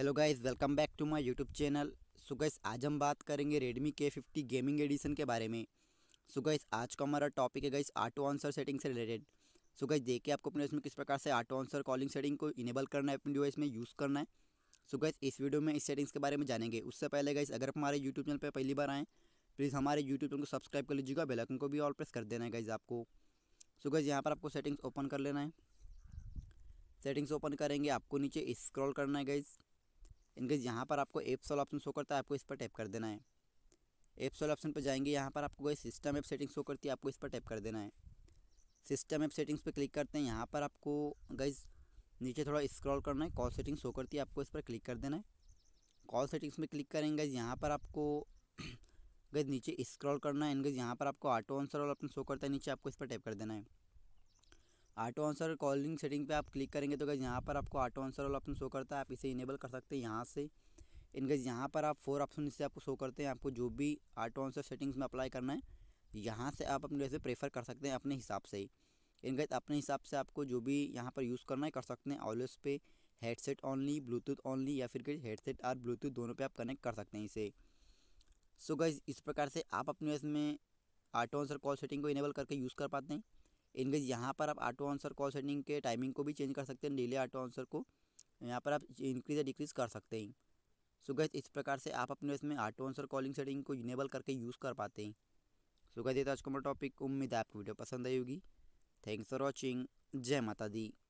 hello guys welcome back to my YouTube channel so guys आज हम बात करेंगे रेडमी के फिफ्टी गेमिंग एडिशन के बारे में सो गाइस आज का हमारा टॉपिक है गाइस ऑटो आंसर सेटिंग से रिलेटेड सो गाइस देखिए आपको अपने इसमें किस प्रकार से ऑटो आंसर कॉलिंग सेटिंग को इनेबल करना है अपने डिवाइस में यूज़ करना है सो गाइस इस वीडियो में इस सेटिंग्स के बारे में जानेंगे उससे पहले गाइस अगर हमारे यूट्यूब चैनल पर पहली बार आएँ प्लीज़ हमारे यूट्यूब चैनल को सब्सक्राइब कर लीजिएगा बेलकन को भी ऑल प्रेस कर देना है गाइज़ आपको सो गाइज़ यहाँ पर आपको सेटिंग्स ओपन कर लेना है सेटिंग्स ओपन करेंगे आपको नीचे स्क्रॉल करना है गाइज़ इनकेस यहाँ पर आपको एप्स वाला ऑप्शन शो करता है आपको इस पर टैप कर देना है एप्स वाले ऑप्शन पर जाएंगे यहाँ पर आपको सिस्टम ऐप सेटिंग्स शो करती है आपको इस पर टैप कर देना है सिस्टम ऐप सेटिंग्स पर क्लिक करते हैं यहाँ पर आपको गैस नीचे थोड़ा स्क्रॉल करना है कॉल सेटिंग्स शो करती है आपको इस पर क्लिक कर देना है कॉल सेटिंग्स में क्लिक करेंगे यहाँ पर आपको गज नीचे स्क्रॉल करना है एंड गज यहाँ पर आपको ऑटो आंसर वाला ऑप्शन शो करता है नीचे आपको इस पर टैप कर देना है ऑटो आंसर कॉलिंग सेटिंग पे आप क्लिक करेंगे तो गैस यहाँ पर आपको ऑटो आंसर वाला ऑप्शन शो करता है आप इसे इनेबल कर सकते हैं यहाँ से इन गज यहाँ पर आप फोर ऑप्शन इससे आपको शो करते हैं आपको जो भी ऑटो आंसर सेटिंग्स में अप्लाई करना है यहाँ से आप अपने जैसे प्रेफर कर सकते हैं अपने हिसाब से ही गज अपने हिसाब से आपको जो भी यहाँ पर यूज़ करना है कर सकते हैं ऑलवेज पे हेडसेट ऑनली ब्लूटूथ ऑनली या फिर हेडसेट और ब्लूटूथ दोनों पर आप कनेक्ट कर सकते हैं इसे सो गज इस प्रकार से आप अपने इसमें ऑटो आंसर कॉल सेटिंग को इनेबल करके यूज़ कर पाते हैं इनके यहाँ पर आप ऑटो आंसर कॉल सेटिंग के टाइमिंग को भी चेंज कर सकते हैं डिले ऑटो आंसर को यहाँ पर आप इंक्रीज या डिक्रीज कर सकते हैं सो गैस इस प्रकार से आप अपने इसमें ऑटो आंसर कॉलिंग सेटिंग को इनेबल करके यूज़ कर पाते हैं सो गैस ये था आज का टॉपिक उम्मीद है आपको वीडियो पसंद आई होगी थैंक्स फॉर वॉचिंग जय माता दी